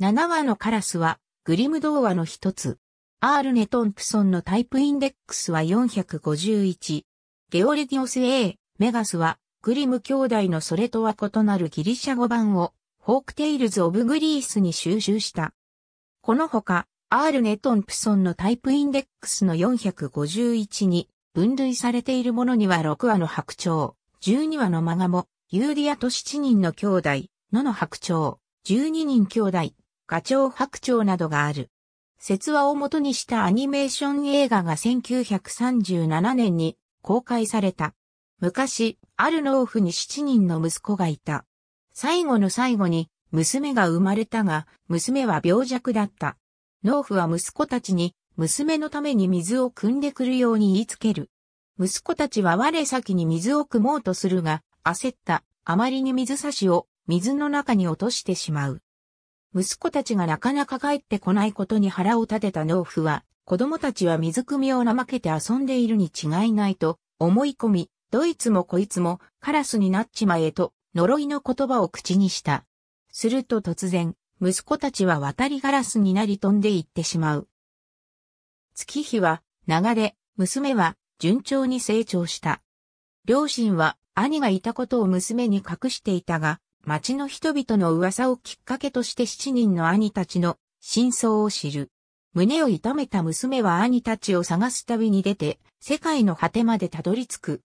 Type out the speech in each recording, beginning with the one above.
7話のカラスは、グリム童話の一つ。アールネ・トンプソンのタイプインデックスは451。ゲオデギオス A、メガスは、グリム兄弟のそれとは異なるギリシャ語版を、ホークテイルズ・オブ・グリースに収集した。このほか、アールネ・トンプソンのタイプインデックスの451に、分類されているものには6話の白鳥、12話のマガモ、ユーディアと7人の兄弟、のの白鳥、12人兄弟、ガチョウ白鳥などがある。説話を元にしたアニメーション映画が1937年に公開された。昔、ある農夫に7人の息子がいた。最後の最後に娘が生まれたが、娘は病弱だった。農夫は息子たちに、娘のために水を汲んでくるように言いつける。息子たちは我先に水を汲もうとするが、焦った、あまりに水差しを水の中に落としてしまう。息子たちがなかなか帰ってこないことに腹を立てた農夫は、子供たちは水汲みを怠けて遊んでいるに違いないと思い込み、どいつもこいつもカラスになっちまえと呪いの言葉を口にした。すると突然、息子たちは渡りガラスになり飛んで行ってしまう。月日は流れ、娘は順調に成長した。両親は兄がいたことを娘に隠していたが、町の人々の噂をきっかけとして7人の兄たちの真相を知る。胸を痛めた娘は兄たちを探す旅に出て、世界の果てまでたどり着く。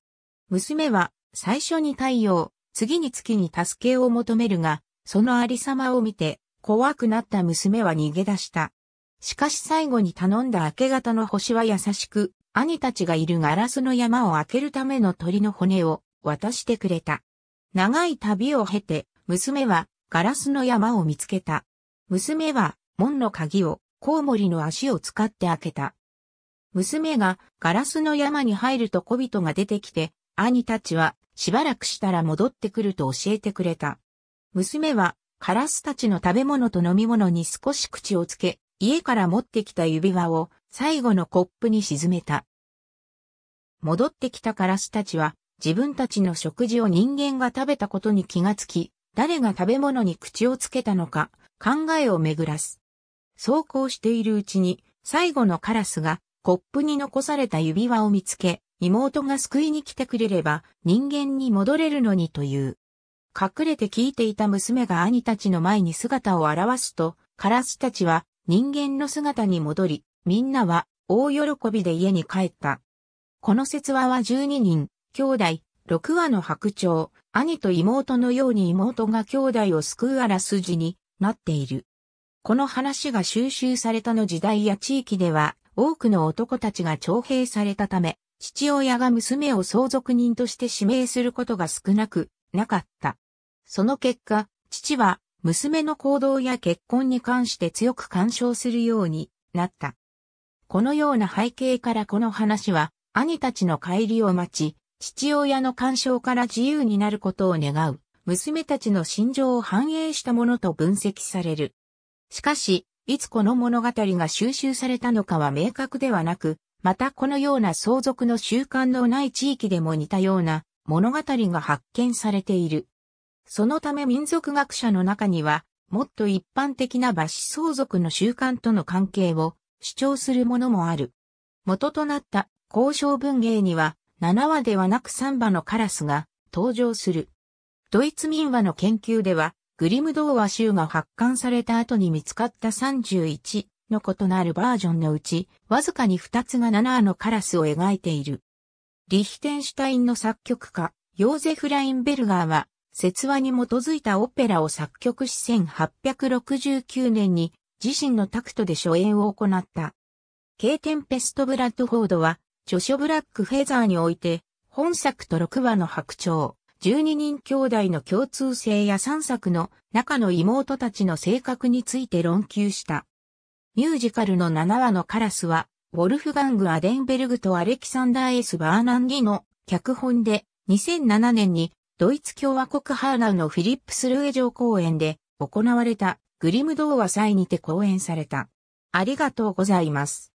娘は最初に太陽、次に月に助けを求めるが、そのありさまを見て、怖くなった娘は逃げ出した。しかし最後に頼んだ明け方の星は優しく、兄たちがいるガラスの山を開けるための鳥の骨を渡してくれた。長い旅を経て、娘はガラスの山を見つけた。娘は門の鍵をコウモリの足を使って開けた。娘がガラスの山に入ると小人が出てきて、兄たちはしばらくしたら戻ってくると教えてくれた。娘はカラスたちの食べ物と飲み物に少し口をつけ、家から持ってきた指輪を最後のコップに沈めた。戻ってきたカラスたちは自分たちの食事を人間が食べたことに気がつき、誰が食べ物に口をつけたのか、考えを巡らす。そうこうしているうちに、最後のカラスが、コップに残された指輪を見つけ、妹が救いに来てくれれば、人間に戻れるのにという。隠れて聞いていた娘が兄たちの前に姿を現すと、カラスたちは人間の姿に戻り、みんなは大喜びで家に帰った。この説話は12人、兄弟、6話の白鳥、兄と妹のように妹が兄弟を救うあらすじになっている。この話が収集されたの時代や地域では、多くの男たちが徴兵されたため、父親が娘を相続人として指名することが少なくなかった。その結果、父は娘の行動や結婚に関して強く干渉するようになった。このような背景からこの話は兄たちの帰りを待ち、父親の干渉から自由になることを願う、娘たちの心情を反映したものと分析される。しかし、いつこの物語が収集されたのかは明確ではなく、またこのような相続の習慣のない地域でも似たような物語が発見されている。そのため民族学者の中には、もっと一般的な罰子相続の習慣との関係を主張するものもある。元となった交渉文芸には、7話ではなく3話のカラスが登場する。ドイツ民話の研究では、グリム童話集が発刊された後に見つかった31の異なるバージョンのうち、わずかに2つが7話のカラスを描いている。リヒテンシュタインの作曲家、ヨーゼフ・ラインベルガーは、説話に基づいたオペラを作曲し1869年に自身のタクトで初演を行った。ケーテンペスト・ブラッドフォードは著書ブラック・フェザーにおいて、本作と6話の白鳥、12人兄弟の共通性や3作の中の妹たちの性格について論求した。ミュージカルの7話のカラスは、ウォルフガング・アデンベルグとアレキサンダー・エス・バーナンギの脚本で2007年にドイツ共和国ハーナウのフィリップスルーエ城公演で行われたグリム童話祭にて公演された。ありがとうございます。